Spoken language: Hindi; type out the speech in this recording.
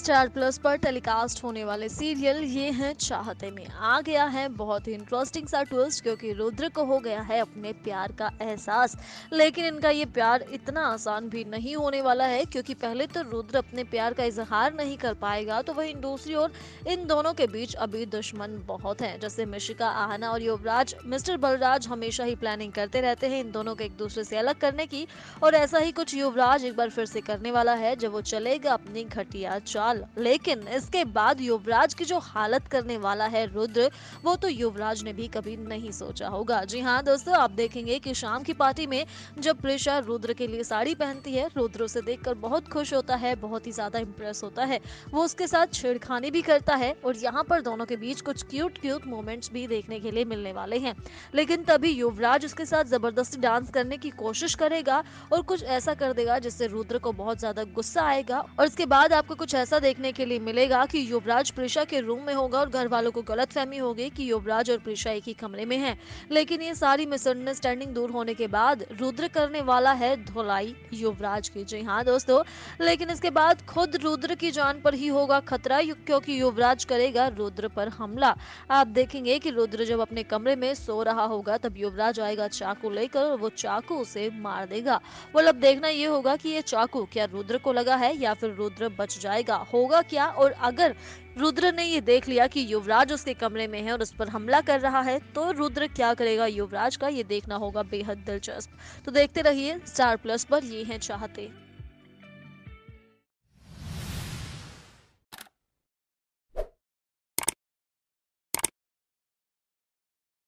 स्टार प्लस पर टेलीकास्ट होने वाले सीरियल ये हैं चाहते में आ गया है बहुत ही इंटरेस्टिंग सा ट्विस्ट क्योंकि रुद्र को हो गया है अपने प्यार का एहसास लेकिन इनका ये प्यार इतना आसान भी नहीं होने वाला है क्योंकि पहले तो रुद्र अपने प्यार का इजहार नहीं कर पाएगा तो वहीं दूसरी ओर इन दोनों के बीच अभी दुश्मन बहुत हैं जैसे मिशिका आहना और युवराज मिस्टर बलराज हमेशा ही प्लानिंग करते रहते हैं इन दोनों को एक दूसरे से अलग करने की और ऐसा ही कुछ युवराज एक बार फिर से करने वाला है जब वो चलेगा अपनी घटिया चार साल लेकिन इसके बाद युवराज की जो हालत करने वाला है रुद्र वो तो युवराज ने भी कभी नहीं सोचा होगा जी हाँ दोस्तों आप देखेंगे कि शाम की पार्टी में जब प्रेशा रुद्र के लिए साड़ी पहनती है रुद्र उसे देख बहुत खुश होता है बहुत ही ज्यादा इम्प्रेस होता है वो उसके साथ छेड़खानी भी करता है और यहाँ पर दोनों के बीच कुछ क्यूट क्यूट मोमेंट्स भी देखने के लिए मिलने वाले हैं लेकिन तभी युवराज उसके साथ जबरदस्ती डांस करने की कोशिश करेगा और कुछ ऐसा कर देगा जिससे रुद्र को बहुत ज्यादा गुस्सा आएगा और इसके बाद आपको कुछ ऐसा देखने के लिए मिलेगा कि युवराज प्रीशा के रूम में होगा और घर वालों को गलत फहमी होगी कि युवराज और प्रीशा एक ही कमरे में हैं लेकिन ये सारी मिसअंडरस्टैंडिंग दूर होने के बाद रुद्र करने वाला है धुलाई युवराज की जी हाँ दोस्तों लेकिन इसके बाद खुद रुद्र की जान पर ही होगा खतरा क्योंकि युवराज करेगा रुद्र पर हमला आप देखेंगे की रुद्र जब अपने कमरे में सो रहा होगा तब युवराज आएगा चाकू लेकर वो चाकू उसे मार देगा वेल अब देखना ये होगा की ये चाकू क्या रुद्र को लगा है या फिर रुद्र बच जाएगा होगा क्या और अगर रुद्र ने ये देख लिया कि युवराज उसके कमरे में है और उस पर हमला कर रहा है तो रुद्र क्या करेगा युवराज का ये देखना होगा बेहद दिलचस्प तो देखते रहिए स्टार प्लस पर ये हैं चाहते